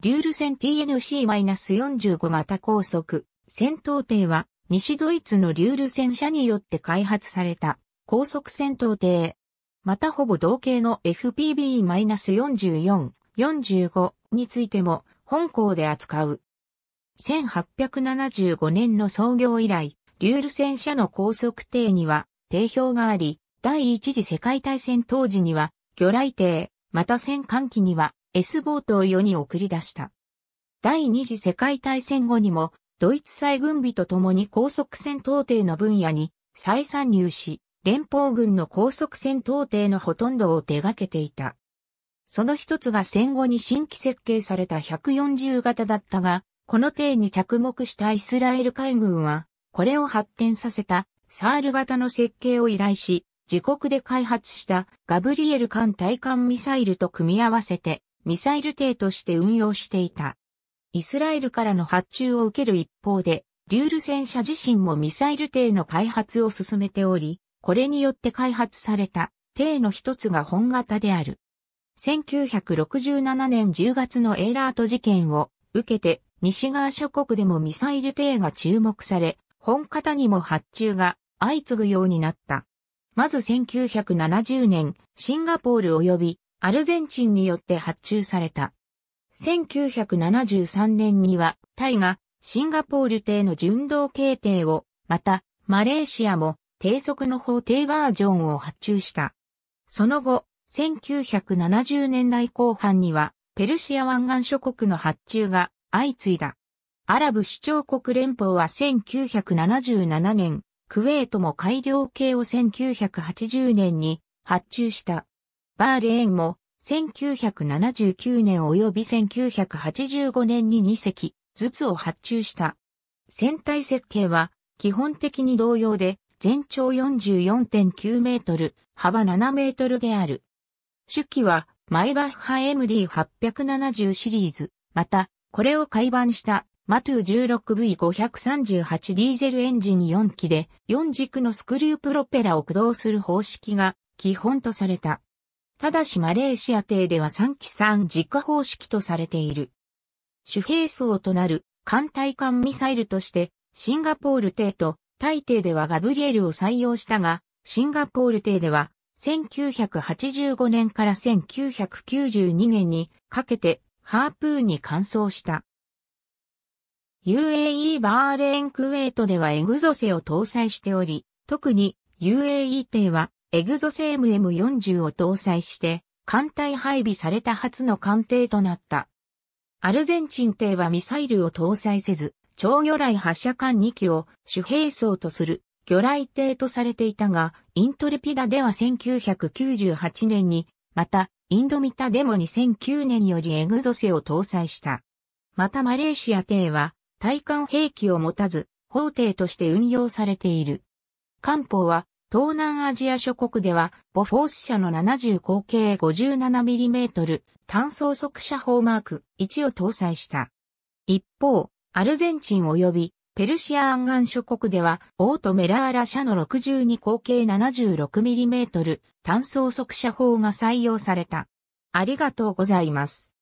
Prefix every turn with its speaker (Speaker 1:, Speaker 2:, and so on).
Speaker 1: リュール戦 TNC-45 型高速戦闘艇は西ドイツのリュール戦車によって開発された高速戦闘艇。またほぼ同型の FPB-44、45についても本校で扱う。1875年の創業以来、リュール戦車の高速艇には定評があり、第一次世界大戦当時には魚雷艇、また戦艦機には S ボートを世に送り出した。第二次世界大戦後にも、ドイツ再軍備と共に高速戦闘艇の分野に再参入し、連邦軍の高速戦闘艇のほとんどを手掛けていた。その一つが戦後に新規設計された140型だったが、この艇に着目したイスラエル海軍は、これを発展させたサール型の設計を依頼し、自国で開発したガブリエル艦対艦ミサイルと組み合わせてミサイル艇として運用していた。イスラエルからの発注を受ける一方で、リュール戦車自身もミサイル艇の開発を進めており、これによって開発された艇の一つが本型である。1967年10月のエーラート事件を受けて西側諸国でもミサイル艇が注目され、本型にも発注が相次ぐようになった。まず1970年、シンガポール及びアルゼンチンによって発注された。1973年には、タイがシンガポール艇の巡道形艇を、また、マレーシアも低速の法廷バージョンを発注した。その後、1970年代後半には、ペルシア湾岸諸国の発注が相次いだ。アラブ首長国連邦は1977年、クウェートも改良系を1980年に発注した。バーレーンも1979年及び1985年に2隻ずつを発注した。船体設計は基本的に同様で全長44.9メートル、幅7メートルである。主機はマイバッハ MD870 シリーズ、またこれを改版したマトゥ 16V538 ディーゼルエンジン4機で4軸のスクリュープロペラを駆動する方式が基本とされた。ただしマレーシア帝では3機3実家方式とされている。主兵装となる艦隊艦ミサイルとしてシンガポール帝と大帝ではガブリエルを採用したが、シンガポール帝では1985年から1992年にかけてハープーンに換装した。UAE バーレーンクウェイトではエグゾセを搭載しており、特に UAE 帝はエグゾセーム M40 を搭載して、艦隊配備された初の艦艇となった。アルゼンチン艇はミサイルを搭載せず、超魚雷発射艦2機を主兵装とする魚雷艇とされていたが、イントレピダでは1998年に、また、インドミタでも2009年よりエグゾセを搭載した。またマレーシア艇は、対艦兵器を持たず、砲艇として運用されている。艦砲は、東南アジア諸国では、ボフォース社の70口径 57mm 単装速射砲マーク1を搭載した。一方、アルゼンチン及びペルシア湾岸諸国では、オートメラーラ社の62口径 76mm 単装速射砲が採用された。ありがとうございます。